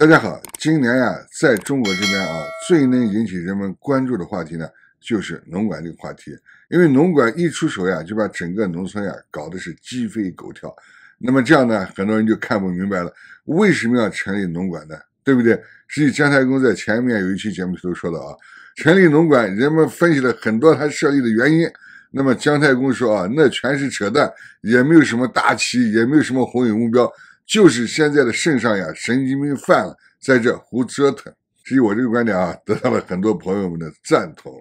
大家好，今年呀，在中国这边啊，最能引起人们关注的话题呢，就是农管这个话题。因为农管一出手呀，就把整个农村呀搞得是鸡飞狗跳。那么这样呢，很多人就看不明白了，为什么要成立农管呢？对不对？实际姜太公在前面有一期节目都说到啊，成立农管，人们分析了很多他设立的原因。那么姜太公说啊，那全是扯淡，也没有什么大旗，也没有什么宏伟目标。就是现在的圣上呀，神经病犯了，在这胡折腾。至于我这个观点啊，得到了很多朋友们的赞同。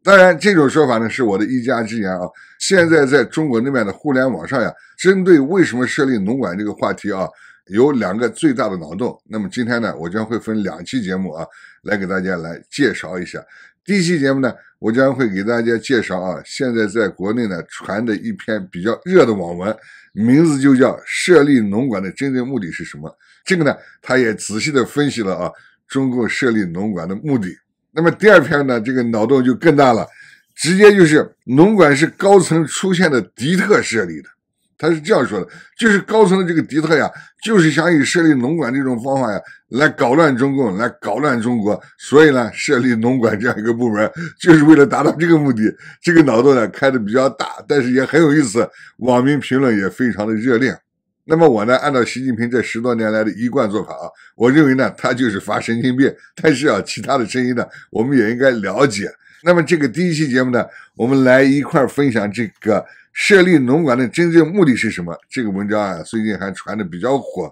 当然，这种说法呢，是我的一家之言啊。现在在中国那边的互联网上呀，针对为什么设立农管这个话题啊，有两个最大的脑洞。那么今天呢，我将会分两期节目啊，来给大家来介绍一下。第一期节目呢，我将会给大家介绍啊，现在在国内呢传的一篇比较热的网文，名字就叫“设立农管的真正目的是什么”。这个呢，他也仔细的分析了啊，中共设立农管的目的。那么第二篇呢，这个脑洞就更大了，直接就是农管是高层出现的敌特设立的。他是这样说的，就是高层的这个敌特呀，就是想以设立农管这种方法呀，来搞乱中共，来搞乱中国，所以呢，设立农管这样一个部门，就是为了达到这个目的。这个脑洞呢开的比较大，但是也很有意思，网民评论也非常的热烈。那么我呢，按照习近平这十多年来的一贯做法啊，我认为呢，他就是发神经病。但是啊，其他的声音呢，我们也应该了解。那么这个第一期节目呢，我们来一块分享这个设立农管的真正目的是什么？这个文章啊，最近还传的比较火。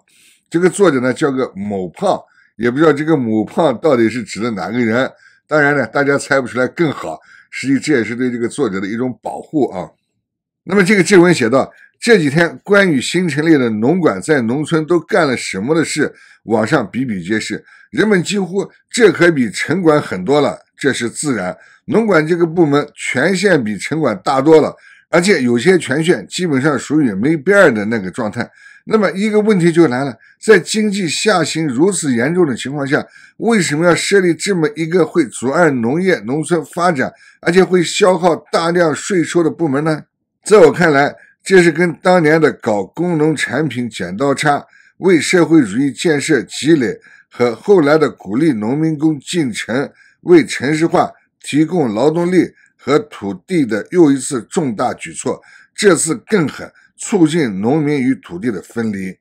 这个作者呢叫个某胖，也不知道这个某胖到底是指的哪个人。当然呢，大家猜不出来更好，实际这也是对这个作者的一种保护啊。那么这个正文写到，这几天关于新成立的农管在农村都干了什么的事，网上比比皆是，人们几乎这可比城管狠多了。这是自然，农管这个部门权限比城管大多了，而且有些权限基本上属于没边儿的那个状态。那么一个问题就来了：在经济下行如此严重的情况下，为什么要设立这么一个会阻碍农业农村发展，而且会消耗大量税收的部门呢？在我看来，这是跟当年的搞工农产品剪刀差、为社会主义建设积累，和后来的鼓励农民工进城。为城市化提供劳动力和土地的又一次重大举措，这次更狠，促进农民与土地的分离。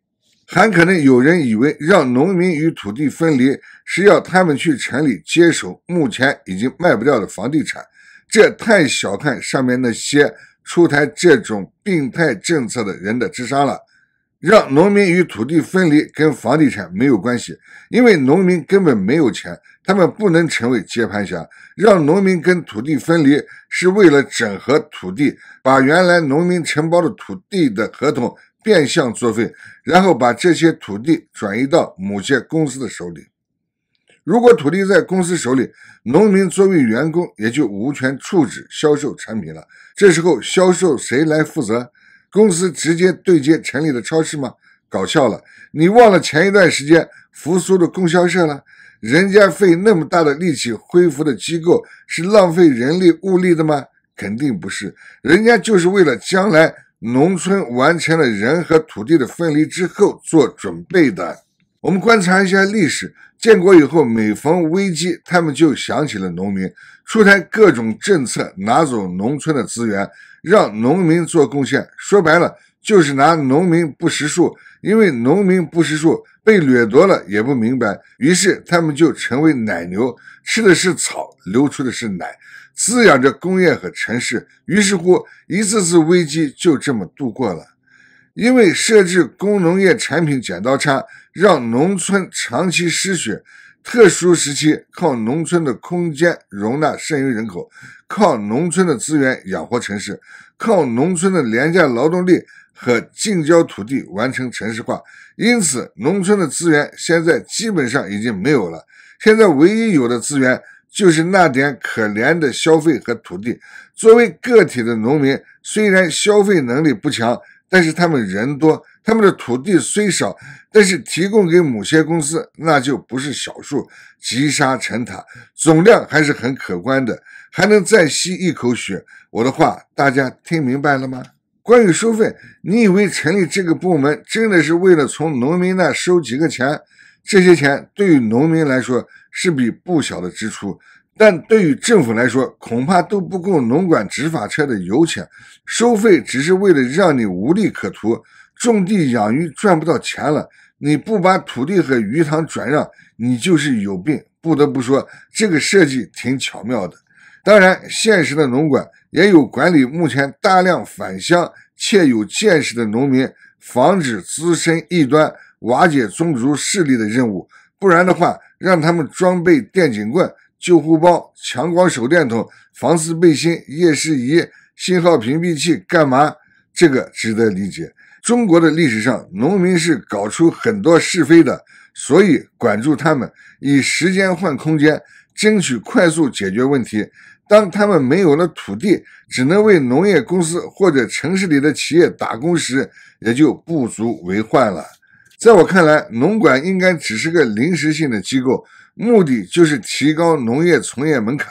还可能有人以为让农民与土地分离是要他们去城里接手目前已经卖不掉的房地产，这太小看上面那些出台这种病态政策的人的智商了。让农民与土地分离跟房地产没有关系，因为农民根本没有钱。他们不能成为接盘侠，让农民跟土地分离，是为了整合土地，把原来农民承包的土地的合同变相作废，然后把这些土地转移到某些公司的手里。如果土地在公司手里，农民作为员工也就无权处置销售产品了。这时候销售谁来负责？公司直接对接城里的超市吗？搞笑了，你忘了前一段时间扶苏的供销社了？人家费那么大的力气恢复的机构是浪费人力物力的吗？肯定不是，人家就是为了将来农村完成了人和土地的分离之后做准备的。我们观察一下历史，建国以后每逢危机，他们就想起了农民，出台各种政策，拿走农村的资源，让农民做贡献。说白了。就是拿农民不识数，因为农民不识数，被掠夺了也不明白，于是他们就成为奶牛，吃的是草，流出的是奶，滋养着工业和城市。于是乎，一次次危机就这么度过了。因为设置工农业产品剪刀差，让农村长期失血。特殊时期，靠农村的空间容纳剩余人口，靠农村的资源养活城市，靠农村的廉价劳动力。和近郊土地完成城市化，因此农村的资源现在基本上已经没有了。现在唯一有的资源就是那点可怜的消费和土地。作为个体的农民，虽然消费能力不强，但是他们人多，他们的土地虽少，但是提供给某些公司，那就不是小数，积沙成塔，总量还是很可观的，还能再吸一口血。我的话，大家听明白了吗？关于收费，你以为成立这个部门真的是为了从农民那收几个钱？这些钱对于农民来说是笔不小的支出，但对于政府来说恐怕都不够农管执法车的油钱。收费只是为了让你无利可图，种地养鱼赚不到钱了，你不把土地和鱼塘转让，你就是有病。不得不说，这个设计挺巧妙的。当然，现实的农管。也有管理目前大量返乡且有见识的农民，防止滋生异端、瓦解宗族势力的任务。不然的话，让他们装备电警棍、救护包、强光手电筒、防刺背心、夜视仪、信号屏蔽器，干嘛？这个值得理解。中国的历史上，农民是搞出很多是非的，所以管住他们，以时间换空间。争取快速解决问题。当他们没有了土地，只能为农业公司或者城市里的企业打工时，也就不足为患了。在我看来，农管应该只是个临时性的机构，目的就是提高农业从业门槛，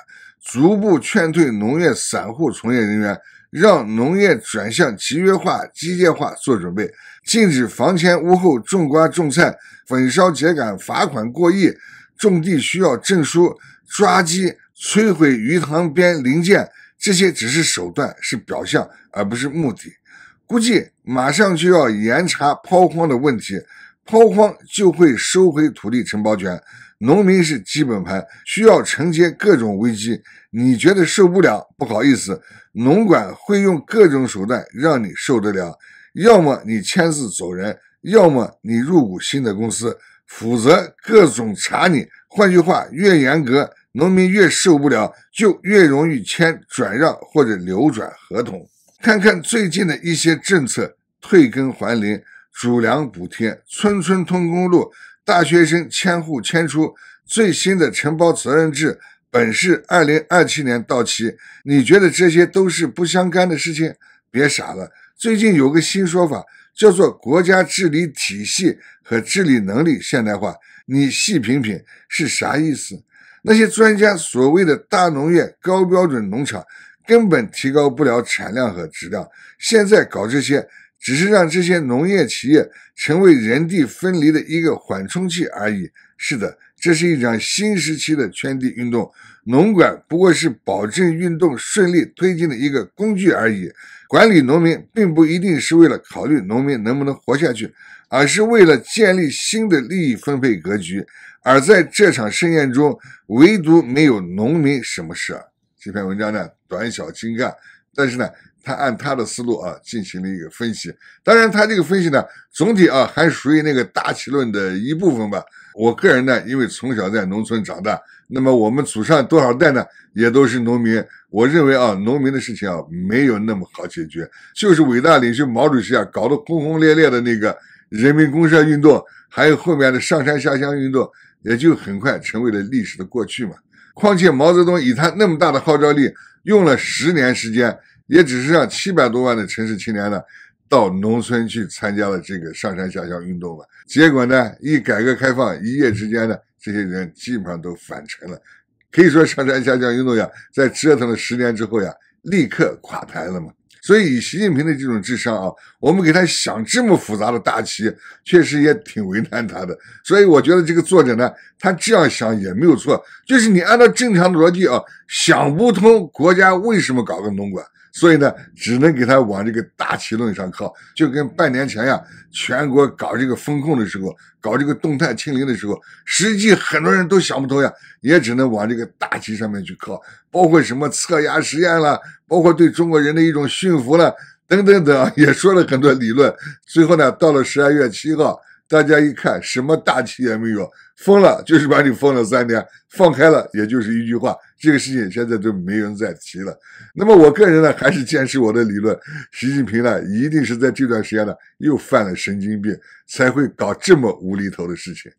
逐步劝退农业散户从业人员，让农业转向集约化、机械化做准备。禁止房前屋后种瓜种菜，焚烧秸秆，罚款过亿。种地需要证书，抓鸡摧毁鱼塘边零件，这些只是手段，是表象，而不是目的。估计马上就要严查抛荒的问题，抛荒就会收回土地承包权，农民是基本盘，需要承接各种危机。你觉得受不了？不好意思，农管会用各种手段让你受得了，要么你签字走人，要么你入股新的公司。否则，各种查你。换句话，越严格，农民越受不了，就越容易签转让或者流转合同。看看最近的一些政策：退耕还林、主粮补贴、村村通公路、大学生迁户迁出、最新的承包责任制，本市二零二七年到期。你觉得这些都是不相干的事情？别傻了。最近有个新说法。叫做国家治理体系和治理能力现代化，你细品品是啥意思？那些专家所谓的“大农业、高标准农场”，根本提高不了产量和质量。现在搞这些，只是让这些农业企业成为人地分离的一个缓冲器而已。是的，这是一场新时期的圈地运动。农管不过是保证运动顺利推进的一个工具而已，管理农民并不一定是为了考虑农民能不能活下去，而是为了建立新的利益分配格局。而在这场盛宴中，唯独没有农民什么事。这篇文章呢，短小精干，但是呢，他按他的思路啊进行了一个分析。当然，他这个分析呢，总体啊还属于那个大气论的一部分吧。我个人呢，因为从小在农村长大。那么我们祖上多少代呢？也都是农民。我认为啊，农民的事情啊，没有那么好解决。就是伟大领袖毛主席啊，搞得轰轰烈烈的那个人民公社运动，还有后面的上山下乡运动，也就很快成为了历史的过去嘛。况且毛泽东以他那么大的号召力，用了十年时间，也只是让七百多万的城市青年呢，到农村去参加了这个上山下乡运动嘛。结果呢，一改革开放，一夜之间呢。这些人基本上都返程了，可以说上山下乡运动呀，在折腾了十年之后呀，立刻垮台了嘛。所以以习近平的这种智商啊，我们给他想这么复杂的大旗，确实也挺为难他的。所以我觉得这个作者呢，他这样想也没有错，就是你按照正常的逻辑啊，想不通国家为什么搞个农管。所以呢，只能给他往这个大旗论上靠，就跟半年前呀，全国搞这个风控的时候，搞这个动态清零的时候，实际很多人都想不通呀，也只能往这个大旗上面去靠，包括什么测压实验啦，包括对中国人的一种驯服啦，等等等，也说了很多理论，最后呢，到了十二月七号。大家一看什么大气也没有，封了就是把你封了三年，放开了也就是一句话，这个事情现在都没人再提了。那么我个人呢，还是坚持我的理论，习近平呢一定是在这段时间呢又犯了神经病，才会搞这么无厘头的事情。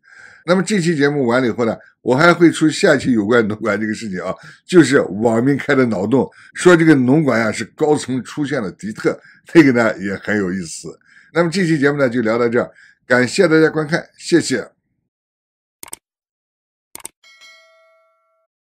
那么这期节目完了以后呢，我还会出下期有关农管这个事情啊，就是网民开的脑洞，说这个农管呀是高层出现了敌特，这个呢也很有意思。那么这期节目呢就聊到这儿。感谢大家观看，谢谢。